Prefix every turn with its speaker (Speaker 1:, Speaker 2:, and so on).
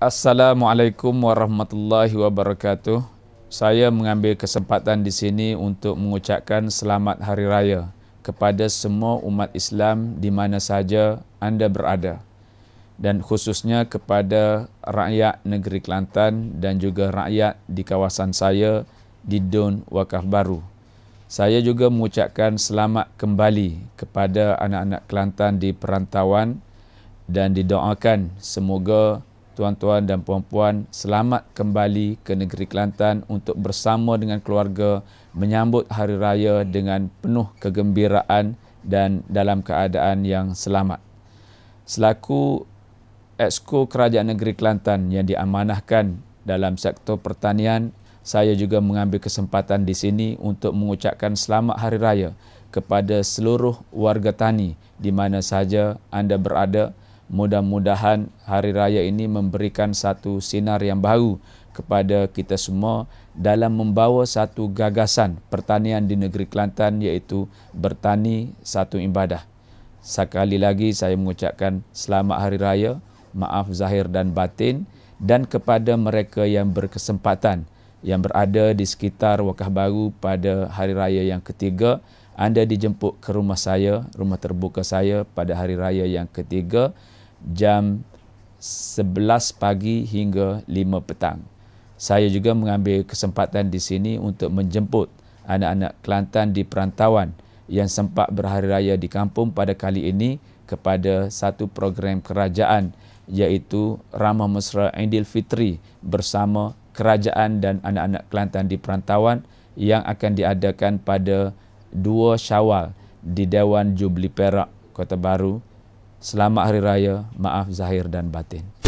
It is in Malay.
Speaker 1: Assalamualaikum warahmatullahi wabarakatuh. Saya mengambil kesempatan di sini untuk mengucapkan selamat hari raya kepada semua umat Islam di mana saja anda berada dan khususnya kepada rakyat negeri Kelantan dan juga rakyat di kawasan saya di Dun Wakaf Baru. Saya juga mengucapkan selamat kembali kepada anak-anak Kelantan di perantauan dan didoakan semoga tuan-tuan dan puan-puan selamat kembali ke negeri Kelantan untuk bersama dengan keluarga menyambut hari raya dengan penuh kegembiraan dan dalam keadaan yang selamat. Selaku Exco Kerajaan Negeri Kelantan yang diamanahkan dalam sektor pertanian, saya juga mengambil kesempatan di sini untuk mengucapkan selamat hari raya kepada seluruh warga tani di mana saja anda berada. Mudah-mudahan hari raya ini memberikan satu sinar yang baru kepada kita semua dalam membawa satu gagasan pertanian di negeri Kelantan iaitu bertani satu ibadah. Sekali lagi saya mengucapkan selamat hari raya, maaf zahir dan batin dan kepada mereka yang berkesempatan yang berada di sekitar Wakah Baru pada hari raya yang ketiga, anda dijemput ke rumah saya, rumah terbuka saya pada hari raya yang ketiga jam 11 pagi hingga 5 petang. Saya juga mengambil kesempatan di sini untuk menjemput anak-anak Kelantan di perantauan yang sempat berhari raya di kampung pada kali ini kepada satu program kerajaan iaitu Ramah Mesra Aidil Fitri bersama kerajaan dan anak-anak Kelantan di perantauan yang akan diadakan pada 2 Syawal di Dewan Jubli Perak, Kota Baru, Selamat Hari Raya, maaf Zahir dan Batin.